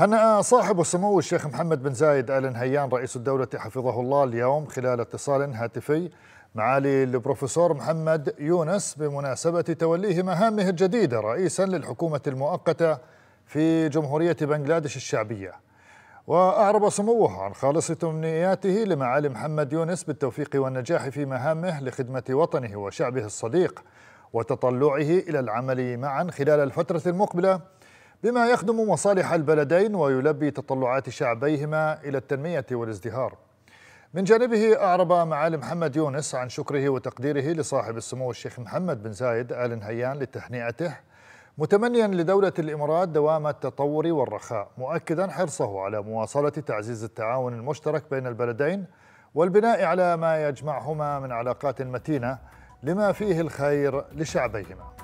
هنا صاحب السمو الشيخ محمد بن زايد آل نهيان رئيس الدولة حفظه الله اليوم خلال اتصال هاتفي معالي البروفيسور محمد يونس بمناسبة توليه مهامه الجديدة رئيسا للحكومة المؤقتة في جمهورية بنغلاديش الشعبية وأعرب سموه عن خالص تمنياته لمعالي محمد يونس بالتوفيق والنجاح في مهامه لخدمة وطنه وشعبه الصديق وتطلعه إلى العمل معا خلال الفترة المقبلة بما يخدم مصالح البلدين ويلبي تطلعات شعبيهما إلى التنمية والازدهار من جانبه أعرب معالي محمد يونس عن شكره وتقديره لصاحب السمو الشيخ محمد بن زايد آل نهيان لتهنئته متمنيا لدولة الإمارات دوام التطور والرخاء مؤكدا حرصه على مواصلة تعزيز التعاون المشترك بين البلدين والبناء على ما يجمعهما من علاقات متينة لما فيه الخير لشعبيهما